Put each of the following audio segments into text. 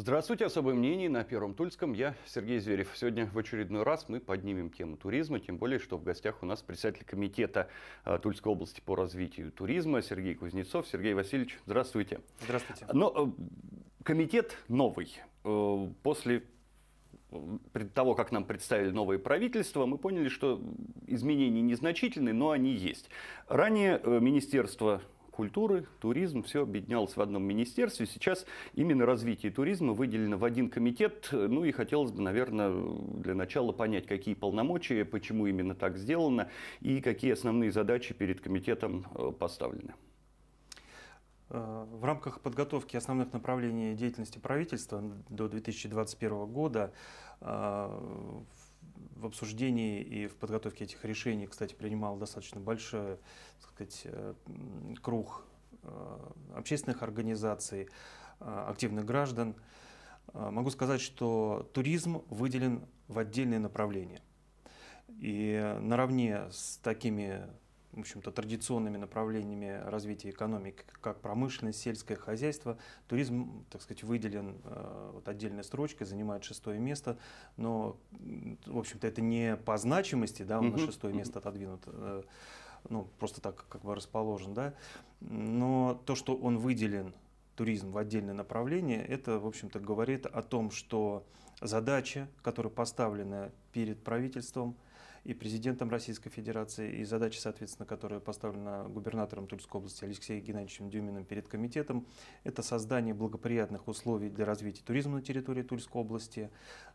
Здравствуйте, особое мнение на Первом Тульском. Я Сергей Зверев. Сегодня в очередной раз мы поднимем тему туризма, тем более, что в гостях у нас председатель комитета а, Тульской области по развитию туризма Сергей Кузнецов. Сергей Васильевич, здравствуйте. Здравствуйте. Но ну, э, комитет новый. Э, после э, того, как нам представили новое правительство, мы поняли, что изменения незначительны, но они есть. Ранее Министерство культуры, туризм, все объединялось в одном министерстве. Сейчас именно развитие туризма выделено в один комитет. Ну и хотелось бы, наверное, для начала понять, какие полномочия, почему именно так сделано и какие основные задачи перед комитетом э, поставлены. Э, в рамках подготовки основных направлений деятельности правительства до 2021 года э, в обсуждении и в подготовке этих решений, кстати, принимал достаточно большой так сказать, э, круг э, общественных организаций, э, активных граждан. Могу сказать, что туризм выделен в отдельное направление. И наравне с такими в общем-то, традиционными направлениями развития экономики, как промышленность, сельское хозяйство. Туризм, так сказать, выделен э, вот отдельной строчкой, занимает шестое место, но, в общем-то, это не по значимости, да, он угу. на шестое место отодвинут, э, ну, просто так как бы расположен, да, но то, что он выделен, туризм в отдельное направление, это, в общем-то, говорит о том, что задача, которая поставлена перед правительством – и президентом Российской Федерации, и задача, соответственно, которая поставлена губернатором Тульской области Алексеем Геннадьевичем Дюминым перед комитетом, это создание благоприятных условий для развития туризма на территории Тульской области,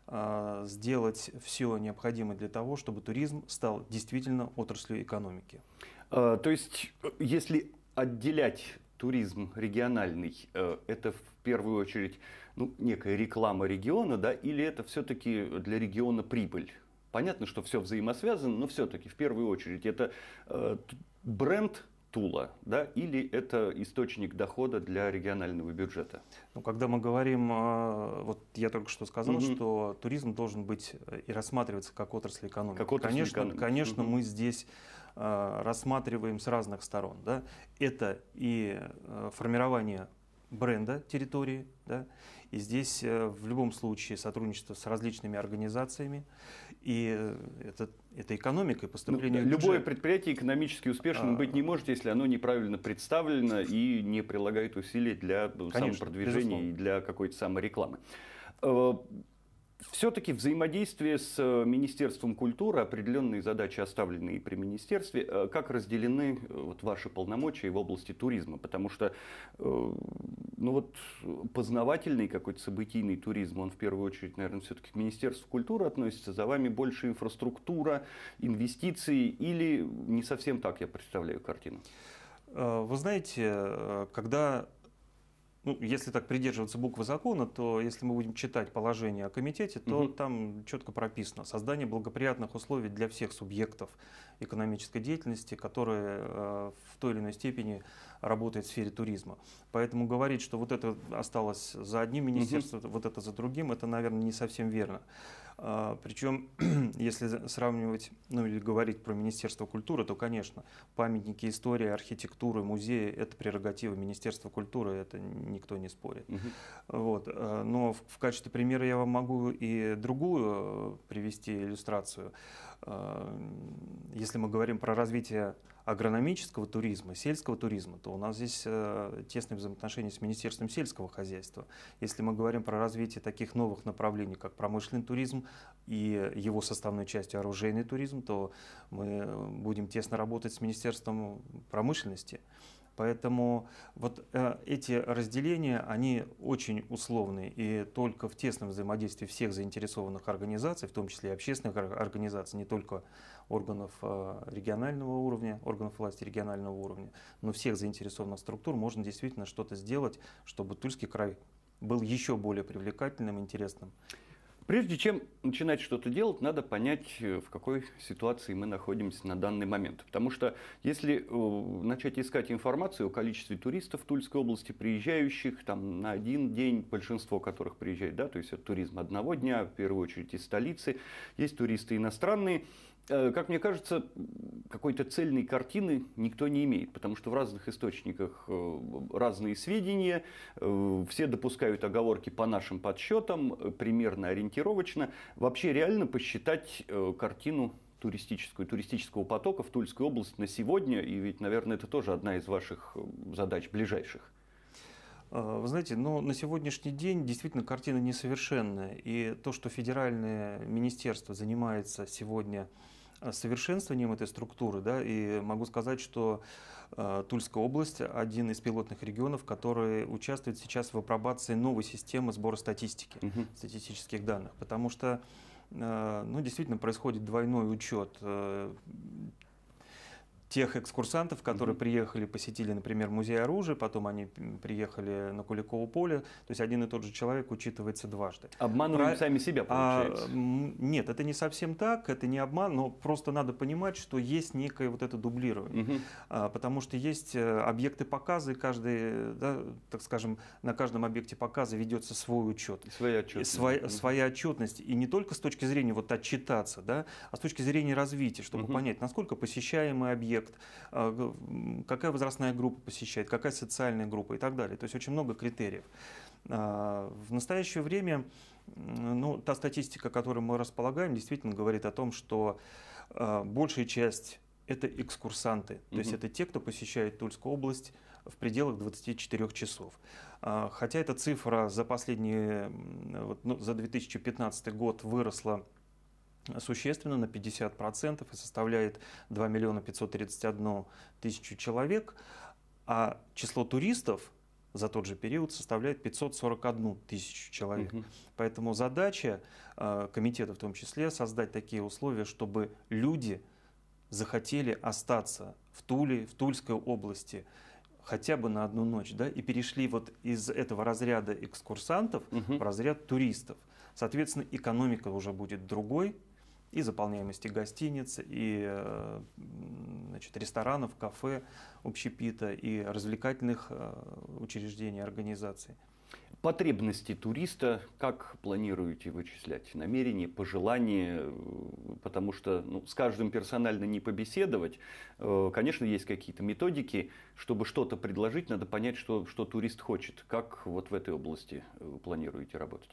а, сделать все необходимое для того, чтобы туризм стал действительно отраслью экономики. А, то есть, если отделять туризм региональный, э, это в первую очередь ну, некая реклама региона, да, или это все-таки для региона прибыль? Понятно, что все взаимосвязано, но все-таки в первую очередь это э, бренд Тула, да, или это источник дохода для регионального бюджета? Ну, когда мы говорим, э, вот я только что сказал, mm что туризм должен быть э, и рассматриваться как отрасль экономики. Как отрасль конечно, экономики. конечно, mm мы здесь э, рассматриваем с разных сторон, да. Это и формирование бренда территории, да, и здесь э, в любом случае сотрудничество с различными организациями. И э, это, это экономика и поступление ну, Любое предприятие экономически успешным а, быть не может, если оно неправильно представлено и не прилагает усилий для ну, конечно, самопродвижения безусловно. и для какой-то саморекламы. Э, все-таки взаимодействие с э, Министерством культуры, определенные задачи, оставленные при Министерстве, э, как разделены э, вот, ваши полномочия в области туризма? Потому что ну вот, познавательный какой-то событийный туризм, он в первую очередь, наверное, все-таки к Министерству культуры относится, за вами больше инфраструктура, инвестиции или не совсем так я представляю картину? Вы знаете, когда ну, если так придерживаться буквы закона, то если мы будем читать положение о комитете, то угу. там четко прописано создание благоприятных условий для всех субъектов экономической деятельности, которые э, в той или иной степени работают в сфере туризма. Поэтому говорить, что вот это осталось за одним министерством, угу. вот это за другим, это, наверное, не совсем верно. А, Причем, если сравнивать, ну или говорить про Министерство культуры, то, конечно, памятники истории, архитектуры, музеи – это прерогатива Министерства культуры, это никто не спорит. Угу. Вот. Э, но в, в качестве примера я вам могу и другую э, привести иллюстрацию. Э, если мы говорим про развитие агрономического туризма, сельского туризма, то у нас здесь э, тесные взаимоотношения с Министерством сельского хозяйства. Если мы говорим про развитие таких новых направлений, как промышленный туризм и его составной частью оружейный туризм, то мы будем тесно работать с Министерством промышленности Поэтому вот э, эти разделения, они очень условные и только в тесном взаимодействии всех заинтересованных организаций, в том числе и общественных организаций, не только органов э, регионального уровня, органов власти регионального уровня, но всех заинтересованных структур можно действительно что-то сделать, чтобы Тульский край был еще более привлекательным, интересным. Прежде чем начинать что-то делать, надо понять, э, в какой ситуации мы находимся на данный момент. Потому что если э, начать искать информацию о количестве туристов в Тульской области, приезжающих там, на один день, большинство которых приезжает, да, то есть это туризм одного дня, в первую очередь из столицы, есть туристы иностранные, Э, как мне кажется, какой-то цельной картины никто не имеет, потому что в разных источниках э, разные сведения, э, все допускают оговорки по нашим подсчетам, примерно ориентировочно. Вообще реально посчитать картину туристическую, туристического потока в Тульскую область на сегодня, и ведь, наверное, это тоже одна из ваших задач ближайших. Вы знаете, но на сегодняшний день действительно картина несовершенная. И то, что федеральное министерство занимается сегодня Э, совершенствованием этой структуры. Да, и могу сказать, что э, Тульская область – один из пилотных регионов, который участвует сейчас в апробации новой системы сбора статистики, угу. статистических данных. Потому что э, ну, действительно происходит двойной учет э, тех экскурсантов, которые приехали, посетили, например, музей оружия, потом они приехали на Куликово поле. То есть один и тот же человек учитывается дважды. Обманываем Про... сами себя, а, получается. А, нет, это не совсем так, это не обман, но просто надо понимать, что есть некое вот это дублирование. mm А, потому что есть э, объекты показа, и каждый, да, так скажем, на каждом объекте показа ведется свой учет. Своя отчетность. Своя, mm своя отчетность. И не только с точки зрения вот отчитаться, да, а с точки зрения развития, чтобы mm понять, насколько посещаемый объект, объект, а, какая возрастная группа посещает, какая социальная группа и так далее. То есть очень много критериев. А, в настоящее время ну, та статистика, которой мы располагаем, действительно говорит о том, что а, большая часть это экскурсанты, угу. то есть это те, кто посещает Тульскую область в пределах 24 часов. Хотя эта цифра за последние, вот, ну, за 2015 год выросла существенно на 50% и составляет 2 миллиона 531 тысячу человек, а число туристов за тот же период составляет 541 тысячу человек. Угу. Поэтому задача а, комитета в том числе создать такие условия, чтобы люди захотели остаться в Туле, в Тульской области хотя бы на одну ночь, да, и перешли вот из этого разряда экскурсантов угу. в разряд туристов. Соответственно, экономика уже будет другой, и заполняемости гостиниц, и значит, ресторанов, кафе, общепита и развлекательных э, учреждений, организаций. Потребности туриста, как планируете вычислять? Намерения, пожелания? Потому что ну, с каждым персонально не побеседовать. Э, конечно, есть какие-то методики. Чтобы что-то предложить, надо понять, что, что турист хочет. Как вот в этой области э, планируете работать?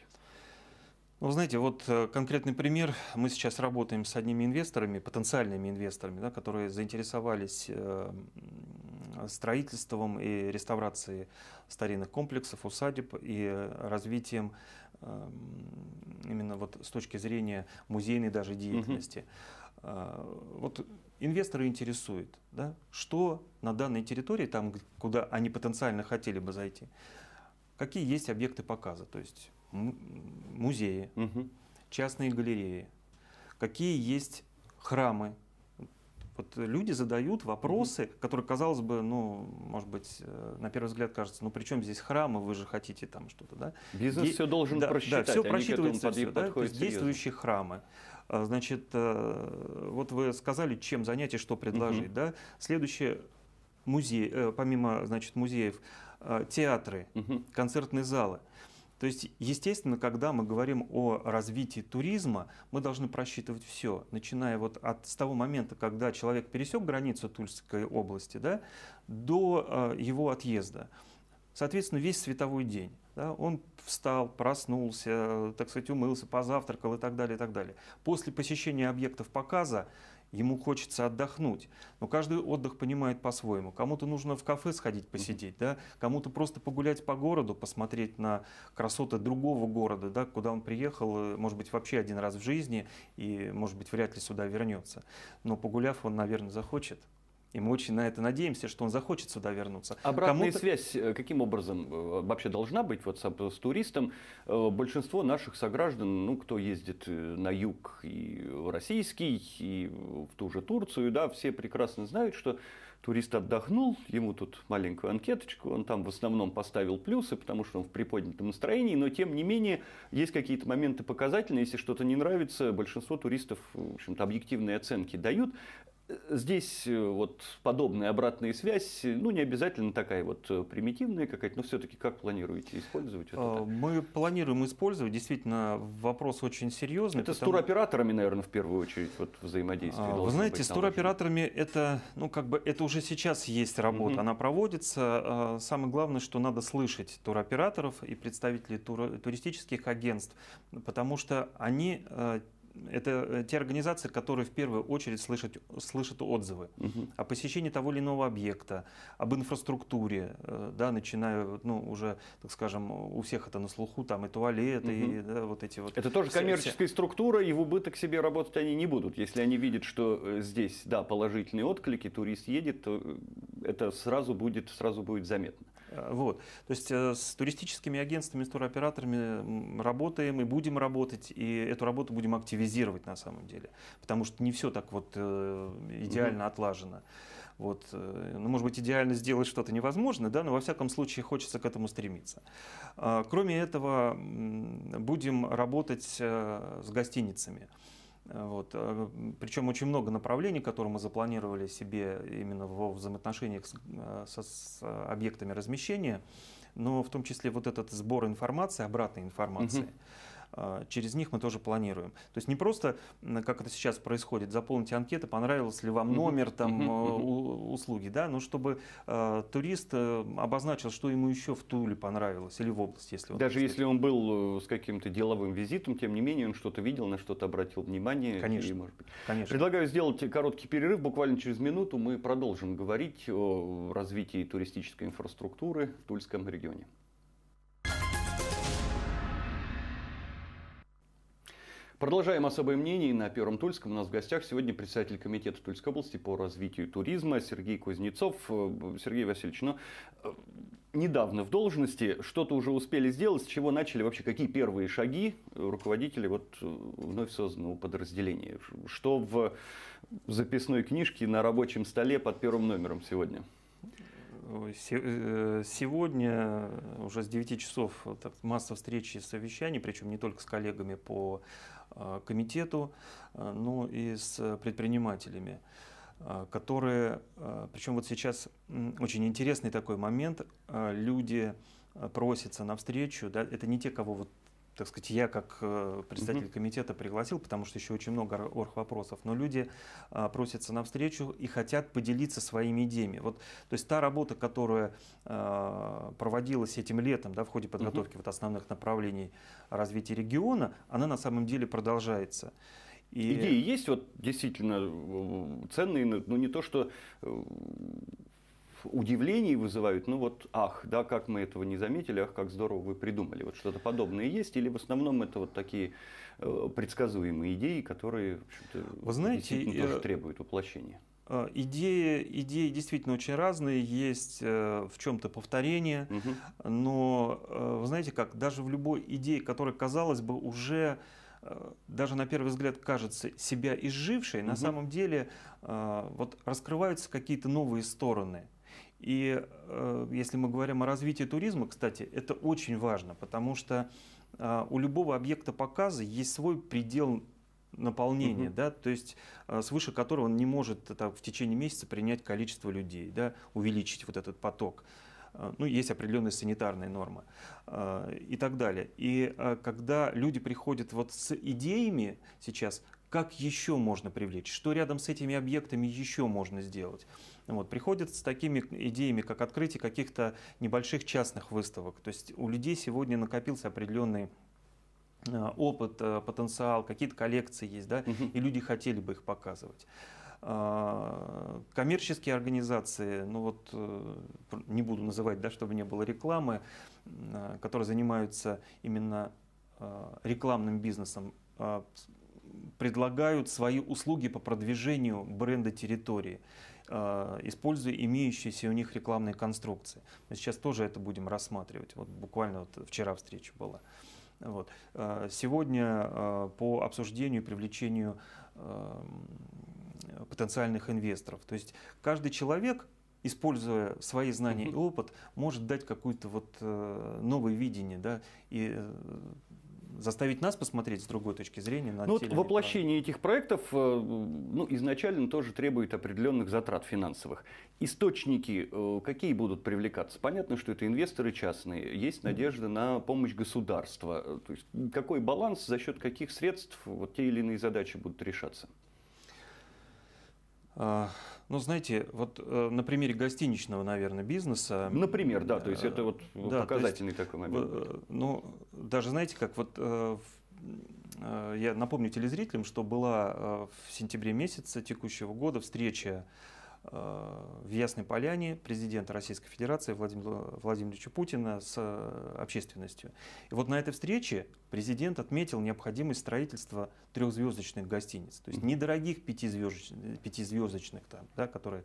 Ну, знаете, вот э, конкретный пример. Мы сейчас работаем с одними инвесторами, потенциальными инвесторами, да, которые заинтересовались эм, строительством и реставрацией старинных комплексов, усадеб и развитием эм, именно вот с точки зрения музейной даже деятельности. Угу. Вот инвесторы интересует, да, что на данной территории, там, куда они потенциально хотели бы зайти, какие есть объекты показа, то есть музеи, угу. частные галереи, какие есть храмы. Вот люди задают вопросы, угу. которые, казалось бы, ну, может быть, э, на первый взгляд кажется, ну при чем здесь храмы, вы же хотите там что-то, да? Бизнес Де- все должен да, просчитать. Да, все просчитывается, все, да, то есть действующие храмы. А, значит, э, вот вы сказали, чем занятие, что предложить, угу. да? Следующее музей, э, помимо, значит, музеев, театры, угу. концертные залы. То есть, естественно, когда мы говорим о развитии туризма, мы должны просчитывать все, начиная вот от с того момента, когда человек пересек границу Тульской области, да, до э, его отъезда. Соответственно, весь световой день. Да, он встал, проснулся, э, так сказать, умылся, позавтракал и так далее, и так далее. После посещения объектов показа ему хочется отдохнуть. Но каждый отдых понимает по-своему. Кому-то нужно в кафе сходить посидеть, да? кому-то просто погулять по городу, посмотреть на красоты другого города, да, куда он приехал, э, может быть, вообще один раз в жизни, и, может быть, вряд ли сюда вернется. Но погуляв, он, наверное, захочет. И мы очень на это надеемся, что он захочет сюда вернуться. Обратная связь э, каким образом э, вообще должна быть вот с туристом? Э, большинство наших сограждан, ну, кто ездит на юг и в российский, и в ту же Турцию, да, все прекрасно знают, что турист отдохнул, ему тут маленькую анкеточку, он там в основном поставил плюсы, потому что он в приподнятом настроении, но тем не менее есть какие-то моменты показательные, если что-то не нравится, большинство туристов, в общем-то, объективные оценки дают. Здесь э, вот подобная обратная связь, ну не обязательно такая вот э, примитивная какая-то, но все-таки как планируете использовать вот э, это? Мы планируем использовать, действительно, вопрос очень серьезный. Это потому... с туроператорами, наверное, в первую очередь вот взаимодействие. А, вы знаете, быть с туроператорами это, ну как бы, это уже сейчас есть работа, угу. она проводится. Самое главное, что надо слышать туроператоров и представителей тур... туристических агентств, потому что они это э, те организации, которые в первую очередь слышат, слышат отзывы угу. о посещении того или иного объекта, об инфраструктуре, э, да, начиная, ну, уже, так скажем, у всех это на слуху, там и туалеты, угу. и да, вот эти вот. Это тоже коммерческая все. структура, и в убыток себе работать они не будут. Если они видят, что э, здесь, да, положительные отклики, турист едет, то это сразу будет, сразу будет заметно. Э, вот. То есть э, с туристическими агентствами, с туроператорами работаем и будем работать, и эту работу будем активизировать на самом деле, потому что не все так вот э, идеально угу. отлажено. Вот, ну, может быть, идеально сделать что-то невозможно, да, но во всяком случае хочется к этому стремиться. А, кроме этого, будем работать с гостиницами. Вот. Э, Причем очень много направлений, которые мы запланировали себе именно во взаимоотношениях с, э, со, с объектами размещения, но в том числе вот этот сбор информации, обратной информации. Угу. А, через них мы тоже планируем. То есть не просто, как это сейчас происходит, заполните анкеты, понравилось ли вам номер, там, а, услуги, да, но чтобы а, турист э, обозначил, что ему еще в Туле понравилось или в области, если он Даже посетит. если он был э, с каким-то деловым визитом, тем не менее он что-то видел, на что-то обратил внимание. Конечно. И, может быть. Конечно. Предлагаю сделать короткий перерыв, буквально через минуту мы продолжим говорить о развитии туристической инфраструктуры в Тульском регионе. Продолжаем особое мнение. На Первом Тульском у нас в гостях сегодня председатель комитета Тульской области по развитию туризма Сергей Кузнецов. Э, Сергей Васильевич, ну, э, недавно в должности что-то уже успели сделать, с чего начали вообще, какие первые шаги руководители вот э, вновь созданного подразделения? Что в записной книжке на рабочем столе под первым номером сегодня? Э, э, сегодня э, уже с 9 часов масса встреч и совещаний, причем не только с коллегами по комитету, но и с предпринимателями которые, причем вот сейчас очень интересный такой момент, люди просятся встречу, да, это не те, кого вот так сказать, я как э, представитель комитета пригласил, потому что еще очень много орх вопросов, но люди а, просятся на встречу и хотят поделиться своими идеями. Вот, то есть та работа, которая а, проводилась этим летом да, в ходе подготовки вот основных направлений развития региона, она на самом деле продолжается. И... Идеи есть вот действительно ценные, но не то, что э, удивлений вызывают, ну вот, ах, да, как мы этого не заметили, ах, как здорово вы придумали. Вот что-то подобное есть, или в основном это вот такие э, предсказуемые идеи, которые вы знаете, действительно тоже э, требуют воплощения? Э, идеи, идеи действительно очень разные, есть в чем-то повторение, угу. но вы знаете как, даже в любой идее, которая, казалось бы, уже даже на первый взгляд кажется себя изжившей, угу. на самом деле вот раскрываются какие-то новые стороны. И э, если мы говорим о развитии туризма, кстати, это очень важно, потому что э, у любого объекта показа есть свой предел наполнения, угу. да, то есть э, свыше которого он не может это, в течение месяца принять количество людей, да, увеличить вот этот поток. Э, ну, есть определенные санитарные нормы э, и так далее. И э, когда люди приходят вот с идеями сейчас, как еще можно привлечь, что рядом с этими объектами еще можно сделать. Вот, приходят с такими идеями, как открытие каких-то небольших частных выставок. То есть у людей сегодня накопился определенный э, опыт, э, потенциал, какие-то коллекции есть, да, угу. и люди хотели бы их показывать а, коммерческие организации, ну вот э, не буду называть, да, чтобы не было рекламы, которые занимаются именно рекламным бизнесом, а, предлагают свои услуги по продвижению бренда территории, э, используя имеющиеся у них рекламные конструкции. Мы сейчас тоже это будем рассматривать. Вот буквально вот вчера встреча была. Вот. Э, сегодня э, по обсуждению и привлечению эм, потенциальных инвесторов. То есть каждый человек, используя свои знания и опыт, может дать какое-то вот новое видение да, и заставить нас посмотреть с другой точки зрения на ну, вот а воплощение этих проектов э, ну, изначально тоже требует определенных затрат финансовых. Источники э, какие будут привлекаться? Понятно, что это инвесторы частные. Есть надежда на помощь государства. Э, то есть какой баланс, за счет каких средств вот те или иные задачи будут решаться? А, ну, знаете, вот э, на примере гостиничного, наверное, бизнеса... Например, да, то есть э, это вот да, показательный есть, такой момент. Э, ну, даже, знаете, как вот я напомню телезрителям, что была в сентябре месяце текущего года встреча Э, в Ясной Поляне президента Российской Федерации Владимира Владимировича Путина с э, общественностью. И вот на этой встрече президент отметил необходимость строительства трехзвездочных гостиниц, то есть недорогих пятизвездочных, пятизвездочных там, да, которые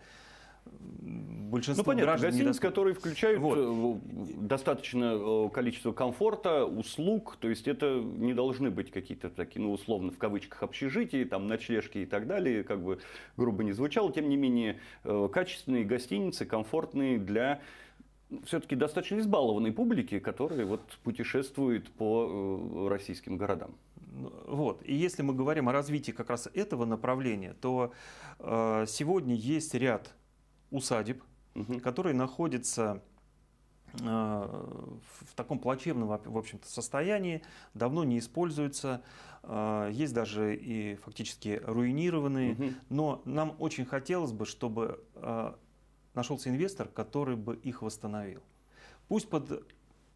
большинство ну, понятно, граждан гостиниц, недоступны. которые включают вот. Э, достаточное э, количество комфорта, услуг, то есть это не должны быть какие-то такие, ну, условно, в кавычках, общежития, там, ночлежки и так далее, как бы грубо не звучало, тем не менее, э, качественные гостиницы, комфортные для ну, все-таки достаточно избалованной публики, которая вот путешествует по российским городам. Вот. И если мы говорим о развитии как раз этого направления, то э, сегодня есть ряд усадеб, угу. которые находятся э, в таком плачевном, в общем-то, состоянии, давно не используются, э, есть даже и фактически руинированные, угу. но нам очень хотелось бы, чтобы э, нашелся инвестор, который бы их восстановил. Пусть под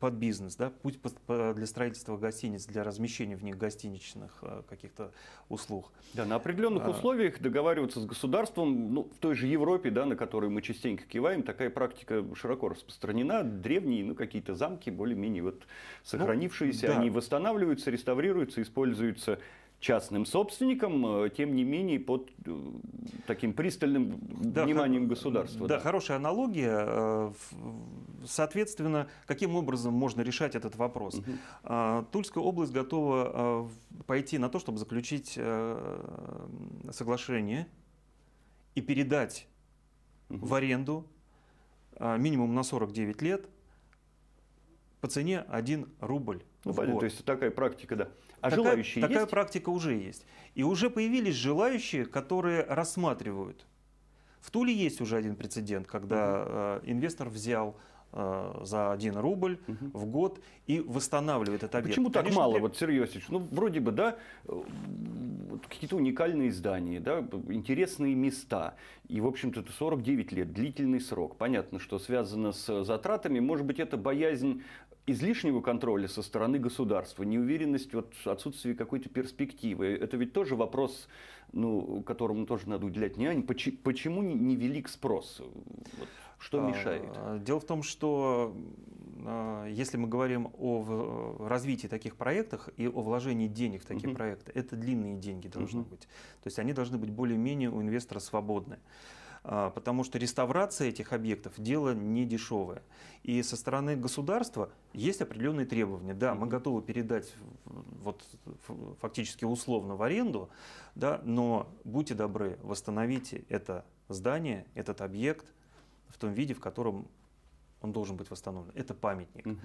под бизнес, да, путь для строительства гостиниц, для размещения в них гостиничных э, каких-то услуг. Да, на определенных а... условиях договариваться с государством, ну, в той же Европе, да, на которой мы частенько киваем, такая практика широко распространена. Древние, ну, какие-то замки более-менее вот ну, сохранившиеся, ну, да. они восстанавливаются, реставрируются, используются частным собственником, э, тем не менее под э, таким пристальным да, вниманием государства. Да, да, хорошая аналогия. Э, соответственно, каким образом можно решать этот вопрос? Угу. Тульская область готова пойти на то, чтобы заключить соглашение и передать угу. в аренду а, минимум на 49 лет по цене 1 рубль ну, понятно, то есть такая практика, да. А такая, желающие такая есть? практика уже есть. И уже появились желающие, которые рассматривают. В Туле есть уже один прецедент, когда угу. э, инвестор взял э, за 1 рубль угу. в год и восстанавливает этот объект. Почему так Конечно, мало, для... вот Серьезич? Ну, вроде бы, да, э, какие-то уникальные здания, да, интересные места. И, в общем-то, это 49 лет, длительный срок. Понятно, что связано с затратами. Может быть, это боязнь излишнего контроля со стороны государства, неуверенность, вот, отсутствие какой-то перспективы. Это ведь тоже вопрос, ну, которому тоже надо уделять внимание. Почему, почему не спрос? Вот, что а, мешает? Дело в том, что а, если мы говорим о развитии таких проектах и о вложении денег в такие угу. проекты, это длинные деньги должны угу. быть. То есть они должны быть более-менее у инвестора свободны. А, потому что реставрация этих объектов – дело не дешевое. И со стороны государства есть определенные требования. Да, мы готовы передать вот, фактически условно в аренду, да, но будьте добры, восстановите это здание, этот объект в том виде, в котором он должен быть восстановлен. Это памятник. Угу.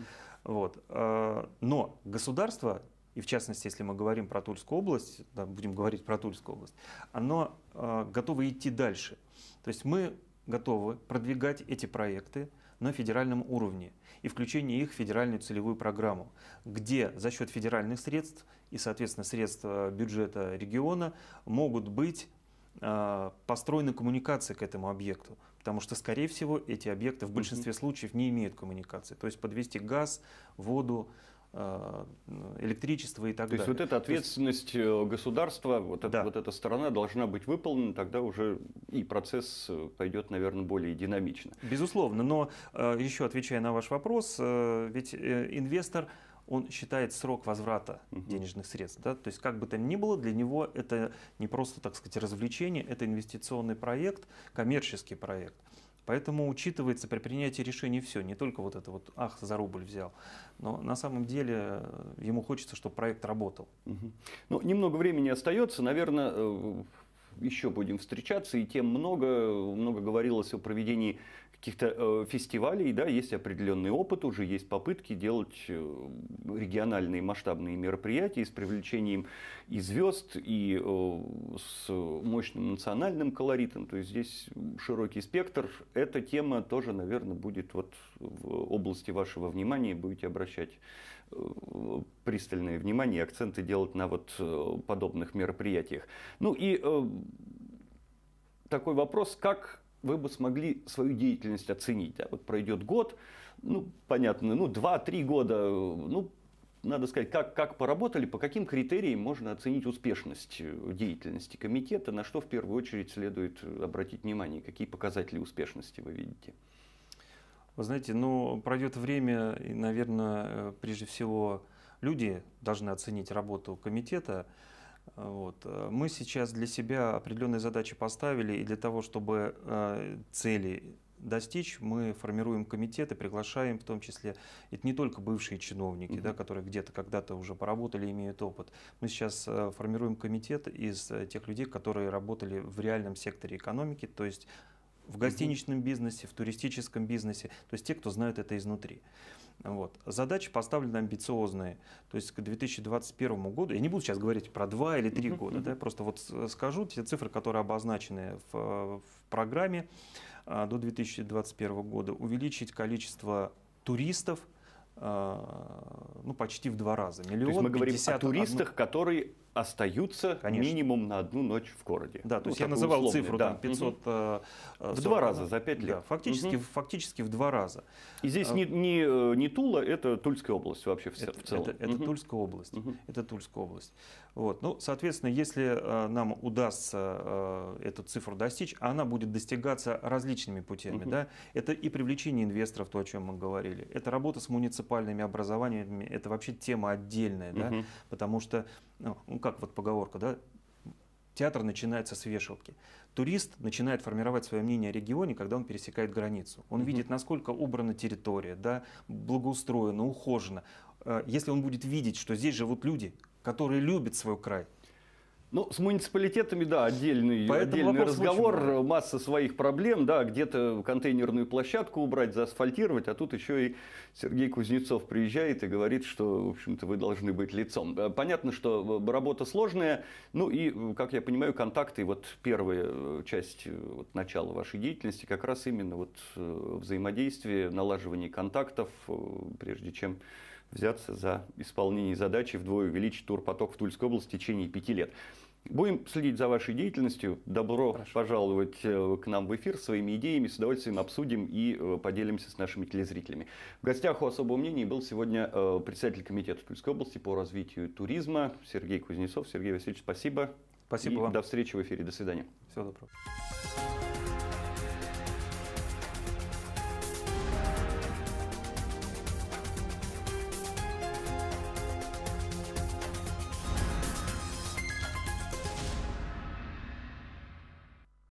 Вот. А, но государство и в частности, если мы говорим про Тульскую область, да, будем говорить про Тульскую область, оно э, готово идти дальше. То есть мы готовы продвигать эти проекты на федеральном уровне и включение их в федеральную целевую программу, где за счет федеральных средств и, соответственно, средств э, бюджета региона могут быть э, построены коммуникации к этому объекту, потому что, скорее всего, эти объекты в большинстве случаев не имеют коммуникации. То есть подвести газ, воду, Э, электричество и так То далее. То есть вот эта ответственность есть... Э, государства, вот, да. эта, вот эта сторона должна быть выполнена, тогда уже и процесс э, пойдет, наверное, более динамично. Безусловно, но еще отвечая на ваш вопрос, ведь инвестор он считает срок возврата денежных средств. Да? То есть, как бы то ни было, для него это не просто, так сказать, развлечение, это инвестиционный проект, коммерческий проект. Поэтому учитывается при принятии решений все, не только вот это вот «ах, за рубль взял», но на самом деле э, ему хочется, чтобы проект работал. Угу. Ну, немного времени остается, наверное, э, еще будем встречаться, и тем много, много говорилось о проведении каких-то э, фестивалей, да, есть определенный опыт, уже есть попытки делать э, региональные масштабные мероприятия с привлечением и звезд, и э, с мощным национальным колоритом. То есть здесь широкий спектр. Эта тема тоже, наверное, будет вот в области вашего внимания, будете обращать пристальное внимание, акценты делать на вот подобных мероприятиях. Ну и такой вопрос, как вы бы смогли свою деятельность оценить? Да? Вот пройдет год, ну, понятно, ну, 2-3 года, ну, надо сказать, как, как поработали, по каким критериям можно оценить успешность э, деятельности комитета, на что в первую очередь следует обратить внимание, какие показатели успешности вы видите? Вы знаете, ну, пройдет время, и, наверное, э, прежде всего люди должны оценить работу комитета, вот. Э, мы сейчас для себя определенные задачи поставили, и для того, чтобы э, цели достичь, мы формируем комитеты, приглашаем в том числе, это не только бывшие чиновники, угу. да, которые где-то когда-то уже поработали, имеют опыт. Мы сейчас э, формируем комитет из тех людей, которые работали в реальном секторе экономики, то есть в гостиничном бизнесе, в туристическом бизнесе, то есть те, кто знают это изнутри. Вот. Задачи поставлены амбициозные, то есть к 2021 году, я не буду сейчас говорить про 2 или 3 года, да, просто вот э, скажу те цифры, которые обозначены в, э, в программе э, до 2021 года, увеличить количество туристов ну, почти в два раза. Миллион, То есть мы говорим 50, о туристах, которые остаются Конечно. минимум на одну ночь в городе. Да, ну, то есть я называл условный, цифру да. там 500... Э, в два раза за пять лет. Да, фактически, угу. фактически в два раза. И здесь а, не, не, э, не Тула, это Тульская область вообще в, это, в целом. Это, это Тульская область. Угу. Это Тульская область. Вот. Ну, соответственно, если нам удастся эту цифру достичь, она будет достигаться различными путями. Угу. Да? Это и привлечение инвесторов, то, о чем мы говорили. Это работа с муниципальными образованиями. Это вообще тема отдельная. Угу. Да? Потому что ну, ну, как вот поговорка, да, театр начинается с вешалки. Турист начинает формировать свое мнение о регионе, когда он пересекает границу. Он угу. видит, насколько убрана территория, да, благоустроена, ухожена. Э, если он будет видеть, что здесь живут люди, которые любят свой край, ну, с муниципалитетами, да, отдельный, отдельный разговор, очень... масса своих проблем, да, где-то контейнерную площадку убрать, заасфальтировать, а тут еще и Сергей Кузнецов приезжает и говорит, что, в общем-то, вы должны быть лицом. Э, понятно, что э, работа сложная, ну и, э, как я понимаю, контакты, вот первая часть, вот начала вашей деятельности, как раз именно вот взаимодействие, налаживание контактов, прежде чем взяться за исполнение задачи вдвое увеличить турпоток в Тульской области в течение пяти лет. Будем следить за вашей деятельностью. Добро Хорошо. пожаловать э, к нам в эфир своими идеями. С удовольствием обсудим и э, поделимся с нашими телезрителями. В гостях у особого мнения был сегодня э, председатель комитета Тульской области по развитию туризма Сергей Кузнецов. Сергей Васильевич, спасибо. Спасибо и вам. До встречи в эфире. До свидания. Всего доброго.